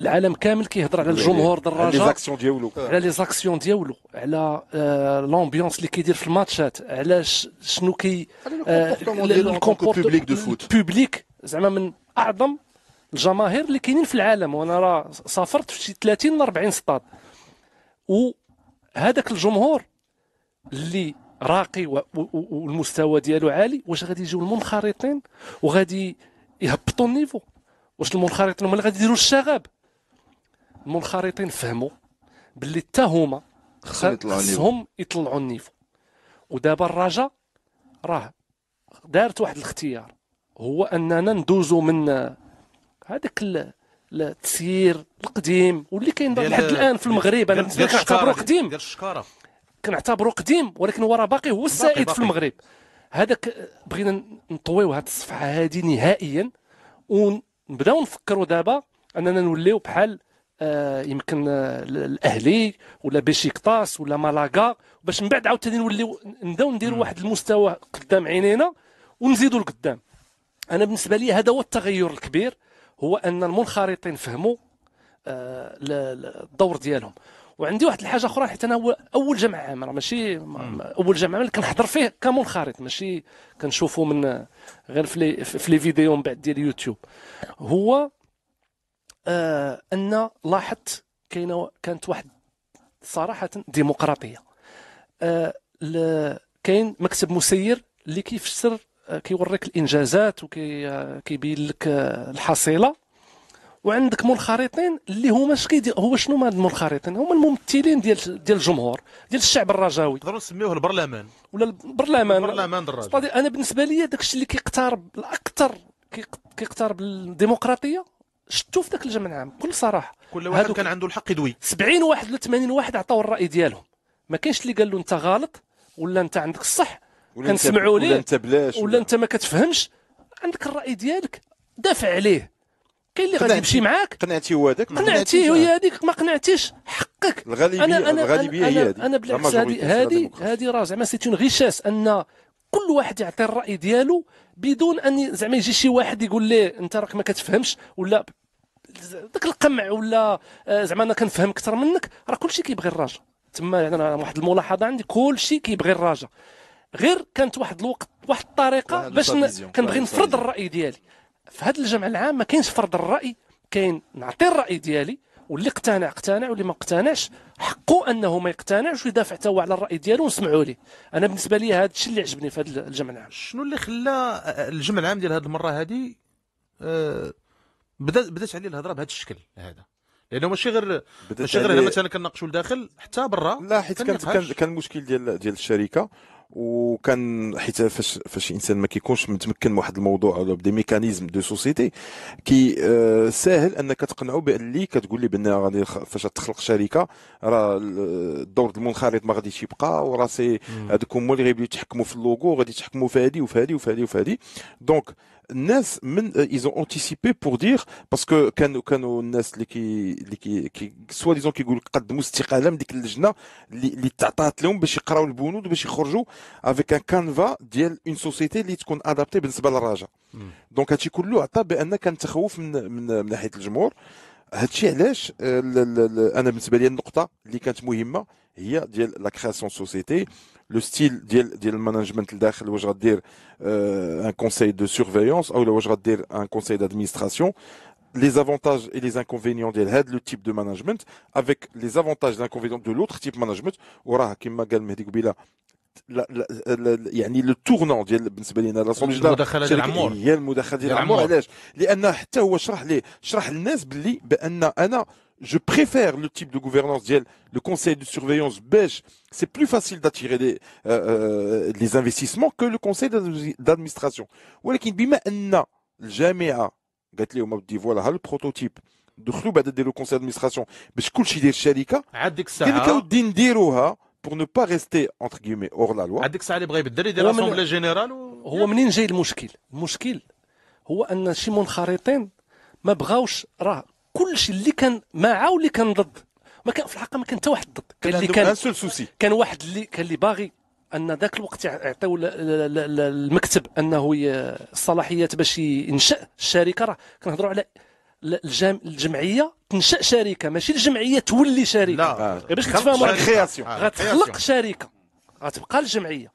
العالم كامل كيهضر على الجمهور دراجه على لي ديالو على لي زاكسيون ديالو على لومبيونس آه، اللي كيدير في الماتشات على شنو كي الكومبورتمون دو فوت بوبليك زعما من اعظم الجماهير اللي كاينين في العالم وانا راه سافرت في شي 30 40 سطاد وهذاك الجمهور اللي راقي والمستوى ديالو عالي واش غادي يجيو المنخرطين وغادي يهبطوا النيفو واش المنخرطين هما اللي غادي يديروا الشغب المنخرطين فهموا باللي حتى هما خصهم يطلعوا النيفو ودابا الرجاء راه دارت واحد الاختيار هو اننا ندوزو من هذاك التسيير القديم واللي كاين لحد الان في المغرب انا بالنسبه لي قديم ديال الشكاره كنعتبره قديم ولكن هو راه باقي هو السائد في المغرب هذاك بغينا نطويو هذه الصفحه هذه نهائيا ونبداو نفكروا دابا اننا نوليو بحال آه يمكن آه الاهلي ولا بيشيكطاس ولا مالاغا باش من بعد عاوتاني نوليو نبداو نديروا واحد المستوى قدام عينينا ونزيدوا لقدام انا بالنسبه لي هذا هو التغير الكبير هو ان المنخرطين فهموا آه، الدور ديالهم وعندي واحد الحاجه اخرى حيت انا اول جمع عام راه ماشي اول جمع عام اللي كنحضر فيه كمنخرط ماشي كنشوفه من غير في لي في لي فيديو من بعد ديال يوتيوب هو آه ان لاحظت كاينه كانت واحد صراحه ديمقراطيه آه كاين مكتب مسير اللي كيفسر آه، كيوريك الانجازات وكيبين آه، لك آه، الحصيله وعندك منخرطين اللي هما اش هو شنو هاد المنخرطين هما الممثلين ديال ديال الجمهور ديال الشعب الرجاوي نقدروا نسميوه البرلمان ولا البرلمان البرلمان الراجل انا بالنسبه لي داكشي اللي كيقترب الاكثر كيقترب الديمقراطيه شفتو في ذاك الجمع العام بكل صراحه كل واحد كان عنده الحق يدوي 70 واحد ولا 80 واحد عطاو الراي ديالهم ما كاينش اللي قال له انت غلط ولا انت عندك الصح كنسمعوا ليه ولا انت بلاش ولا, ولا انت ما كتفهمش عندك الراي ديالك دافع عليه كاين اللي غادي يمشي معاك قنعتي هو هذاك قنعتي هي هذيك ما قنعتيش حقك الغالبيه أنا أنا الغالبيه هي هذيك انا بالعكس هذه هذه هذه راه زعما سيت اون غيشاس ان كل واحد يعطي الراي ديالو بدون ان زعما يجي شي واحد يقول ليه انت راك ما كتفهمش ولا ذاك القمع ولا آه، زعما انا كنفهم اكثر منك راه كلشي كيبغي الراجا تما يعني انا واحد الملاحظه عندي كلشي كيبغي الراجا غير كانت واحد الوقت واحد الطريقه باش كنبغي نفرض الراي ديالي في هذا الجمع العام ما كاينش فرض الراي كاين نعطي الراي ديالي واللي اقتنع اقتنع واللي ما اقتنعش حقه انه ما يقتنعش ويدافع حتى هو على الراي ديالو ونسمعوا ليه انا بالنسبه لي هذا الشيء اللي عجبني في هذا الجمع العام شنو اللي خلى الجمع العام ديال هذه المره هذه آه بدات بدات عليه الهضره بهذا الشكل هذا لانه ماشي غير ماشي غير مثلا كناقشوا لداخل حتى برا لا حيت كان كان المشكل ديال ديال الشركه وكان حيت فاش فاش الانسان ما كيكونش متمكن من واحد الموضوع ولا بدي ميكانيزم دو سوسيتي كي آه، ساهل انك تقنعو بان كتقول لي بان غادي فاش تخلق شركه راه الدور المنخرط ما غاديش يبقى وراه سي هذوك هما اللي غيبداو يتحكموا في اللوغو غادي يتحكموا في هذه وفي هذه وفي هذه وفي هذه دونك الناس من euh, ils اونتيسيبي anticipé pour باسكو parce que كانوا كانوا الناس اللي كي اللي كي, كي سوا ديزون كيقول لك قدموا استقاله من ديك اللجنه اللي, اللي تعطات لهم باش يقراو البنود وباش يخرجوا افيك ان كانفا ديال اون سوسيتي اللي تكون ادابتي بالنسبه للرجاء دونك هادشي كله عطى بان كان تخوف من من, من ناحيه الجمهور هادشي علاش انا بالنسبه لي النقطه اللي كانت مهمه هي ديال لا سوسيتي les avantages et les inconvénients de le type de management avec les avantages et les inconvénients de l'autre type de management. Je préfère le type de gouvernance le conseil de surveillance. Bech, c'est plus facile d'attirer des euh, euh, les investissements que le conseil d'administration. le prototype de le conseil d'administration. بور نو با ريستي اونتر كيمي اور لا لوا هذيك الساعه اللي بغا يبدل يدير راسهم جينيرال هو منين جاي المشكل المشكل هو ان شي منخرطين ما بغاوش راه كلشي اللي كان مع واللي كان ضد ما كان في الحقيقه ما كان حتى واحد ضد كان اللي كان سوسي كان واحد اللي كان اللي باغي ان ذاك الوقت يعطيو المكتب انه الصلاحيات باش ينشا الشركه راه كنهضروا على الجمعيه تنشا شركه ماشي الجمعيه تولي شركه لا باش تفهموا آه، غتخلق شركه غتبقى الجمعيه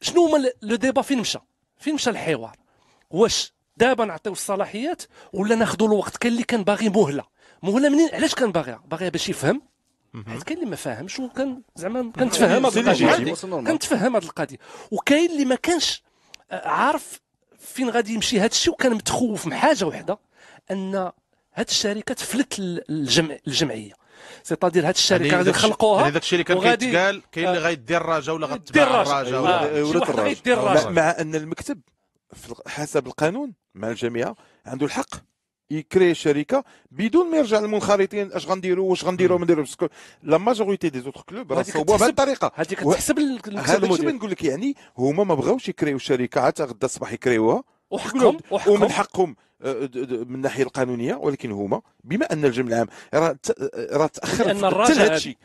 شنو هما لو ديبا فين مشى فين مشى الحوار واش دابا نعطيو الصلاحيات ولا ناخذوا الوقت كان اللي كان باغي مهله مهله منين علاش كان باغيها باغيها باش يفهم حيت كاين اللي ما فاهمش وكان زعما كنتفهم هذه القضيه كنتفهم هذه القضيه وكاين اللي ما كانش آه، عارف فين غادي يمشي هذا الشيء وكان متخوف من حاجه وحده ان هاد الشركه تفلت الجمع الجمعيه سيتادير هاد الشركه غادي نخلقوها هذاك يعني الشيء اللي كان كيتقال كاين اللي آه. غيدير الراجا ولا غتباع الراجا آه. ولا الراجا مع ان المكتب حسب القانون مع الجامعه عنده الحق يكري شركه بدون ما يرجع للمنخرطين اش غنديروا واش غنديروا ما نديروا باسكو لا ماجوريتي دي زوتر كلوب راه صوبوها بهذه الطريقه هذه كتحسب هذا الشيء نقول لك يعني هما ما بغاوش يكريو الشركه حتى غدا الصباح يكريوها وحقهم, وحقهم ومن حقهم آه، من الناحيه القانونيه ولكن هما بما ان الجمع العام راه آه، راه تاخر حتى هذا الشيء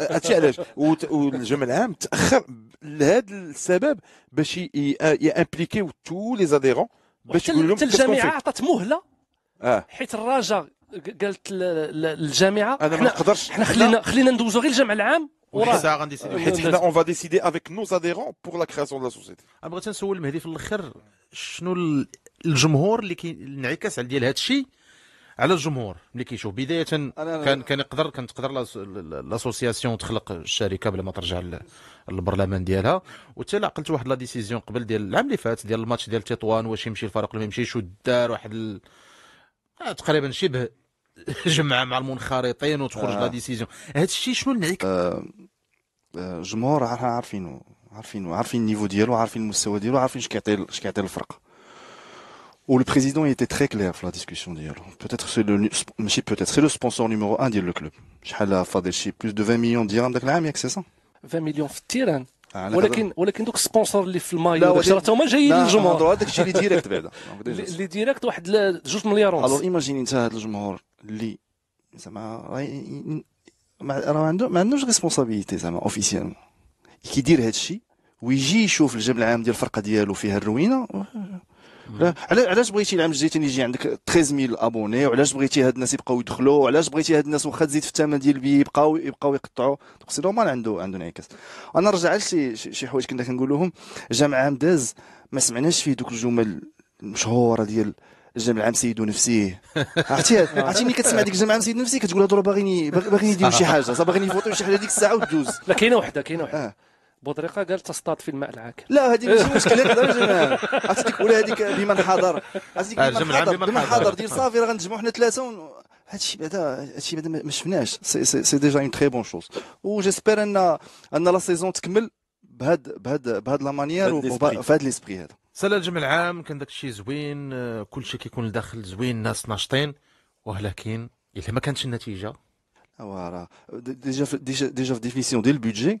آه، علاش والجمع العام تاخر لهذا السبب باش يامبليكيو تو لي زاديرون باش يقول لهم الجامعه عطات مهله اه حيت الراجا قالت الجامعه انا ما نقدرش حنا خلينا خلينا ندوزو غير الجمع العام حيت حنا اون فا ديسيدي افيك نو زاديرون بور لا كرياسيون دو لا سوسيتي بغيت نسول المهدي في الاخر شنو الجمهور اللي كينعكس على ديال هذا الشيء على الجمهور اللي كيشوف بدايه كان كان يقدر كان تقدر لاسوسياسيون تخلق الشركه بلا ما ترجع للبرلمان ديالها وحتى عقلت واحد لا ديسيزيون قبل ديال العام اللي فات ديال الماتش ديال تطوان واش يمشي الفريق ولا ما يمشيش ودار واحد ال... آه، تقريبا شبه جمع مع المنخرطين وتخرج لا ديسيزيون هذا الشيء شنو اللي عليك الجمهور احنا عارفينه عارفينه عارفين النيفو ديالو عارفين المستوى ديالو عارفين اش كيعطي اش كيعطي الفرق Où le président était très clair dans la discussion d'hier. Peut-être c'est le, peut-être c'est le sponsor numéro un du club. Plus de 20 millions d'irams, c'est ça 20 millions, ولكن ولكن دوك سبونسور اللي في المايو داك راه هما جايين للجمهور هذاك الشيء اللي ديريكت بعدا اللي ديريكت واحد جوج مليار ونص الوغ ايماجيني انت هذا الجمهور اللي زعما راه ما عنده ما عندوش ريسبونسابيلتي زعما اوفيسيال كيدير هذا الشيء ويجي يشوف الجمع العام ديال الفرقه ديالو فيها الروينه علاش بغيتي العام الجاي يجي عندك 13000 ابوني وعلاش بغيتي هاد الناس يبقاو يدخلوا وعلاش بغيتي هاد الناس واخا تزيد في الثمن ديال البي يبقاو يبقاو يقطعوا سي نورمال عنده عنده انعكاس انا رجع لشي شي حوايج كنا كنقولوهم جامع عام داز ما سمعناش فيه دوك الجمل المشهوره ديال جامع عام سيد نفسيه عرفتي عرفتي ملي كتسمع ديك الجامع عام سيد نفسيه كتقول راه باغيني باغيين يديروا شي حاجه باغيين يفوتوا شي حاجه ديك الساعه ودوز لا كاينه وحده كاينه وحده آه. بودريقه قال تصطاد في الماء العاكر لا هذه ماشي مشكله تهضر عرفتك ولا هذيك بمن حضر عرفتك بمن حضر بمن حضر دير صافي راه نجمعوا حنا ثلاثه ون... هادشي بعدا هادشي بعدا ما شفناش سي, سي, سي ديجا اون تري بون شوز وجيسبير ان ان لا سيزون تكمل بهاد بهاد بهاد لا مانيير وفي هاد ليسبري هذا سلا الجمع العام كان داكشي زوين آه، كلشي كيكون لداخل زوين الناس ناشطين ولكن الا ما كانتش النتيجه راه ديجا ديجا ديجا في ديفينيسيون ديال البودجي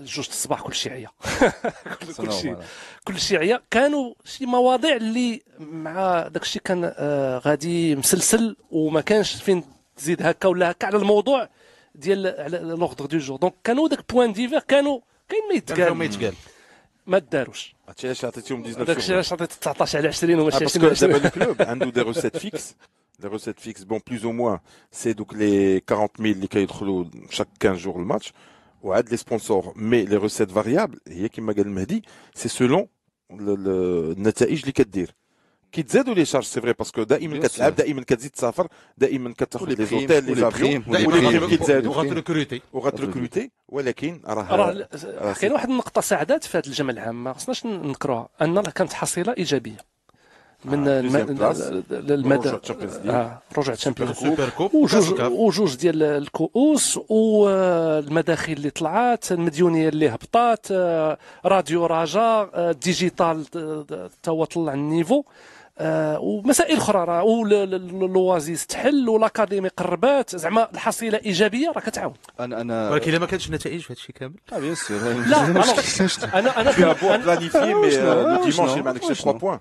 جوج الصباح كل شيء عيا كل شيء كل شيء عيا كانوا شي مواضيع اللي مع داك الشيء كان آه، غادي مسلسل وما كانش فين تزيد هكا ولا هكا على الموضوع ديال على لوردر دو جور دونك كانوا داك بوان ديفير كانوا كاين ما يتقال ما يتقال ما داروش هادشي علاش عطيتهم 19 داكشي علاش عطيت 19 على 20 وماشي 20 باسكو دابا الكلوب عنده دي روسيت فيكس دي روسيت فيكس بون بلوز او موان سي دوك لي 40 ميل اللي كيدخلوا شاك 15 جور الماتش وعاد لي سبونسور مي لي ريسيت فاريابل هي كما قال المهدي سي سولون النتائج اللي كدير كيتزادوا لي شارج سي فري باسكو دائما كتلعب دائما كتزيد تسافر دائما كتاخذ لي زوتيل لي زافيون دائما كيتزادوا وغتركروتي وغتركروتي ولكن راه كاين واحد النقطه ساعدات في هذه العام العامه خصناش نكروها ان كانت حصيله ايجابيه من المدى رجع تشامبيونز وجوج وجوج ديال الكؤوس والمداخل اللي طلعات المديونيه اللي هبطات euh, راديو رجاء ديجيتال تا هو طلع النيفو آه، ومسائل اخرى راه ولوازيز تحل والاكاديمي قربات زعما الحصيله ايجابيه راه كتعاون انا انا ولكن ما كانتش نتائج في هذا الشيء كامل لا بيان سور لا انا انا انا بلانيفي مي ديمونش ما عندكش 3 بوان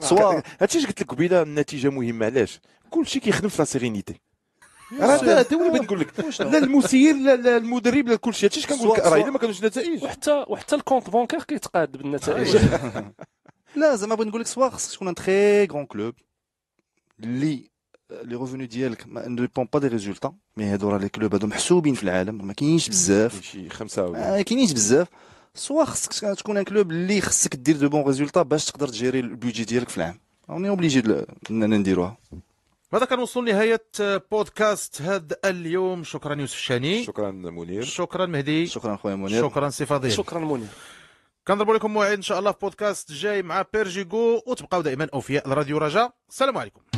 سوا هذا الشيء قلت لك قبيله النتيجه مهمه علاش كلشي كيخدم في لا سيرينيتي راه انت هو اللي بغيت نقول لك لا المسير لا المدرب لا كلشي الشيء كنقول لك راه الا ما كانوش نتائج وحتى وحتى الكونت بونكير كيتقاد بالنتائج أيوة. لا زعما بغيت نقول لك سوا خصك تكون ان تري كرون كلوب اللي لي ريفوني ديالك ما ريبون با دي ريزولتا مي هادو راه لي كلوب هادو محسوبين في العالم ما كاينينش بزاف شي خمسه ما كاينينش بزاف سوا خصك تكون ان كلوب اللي خصك دير دو بون ريزولتا باش تقدر تجيري البيجي ديالك في العام اوني اوبليجي نديروها هذا كنوصل لنهاية بودكاست هذا اليوم شكرا يوسف الشاني شكرا منير شكرا مهدي شكرا خويا منير شكرا سي فضيل شكرا منير كنضربوا لكم موعد ان شاء الله في بودكاست جاي مع بيرجيكو وتبقاو دائما اوفياء لراديو رجاء السلام عليكم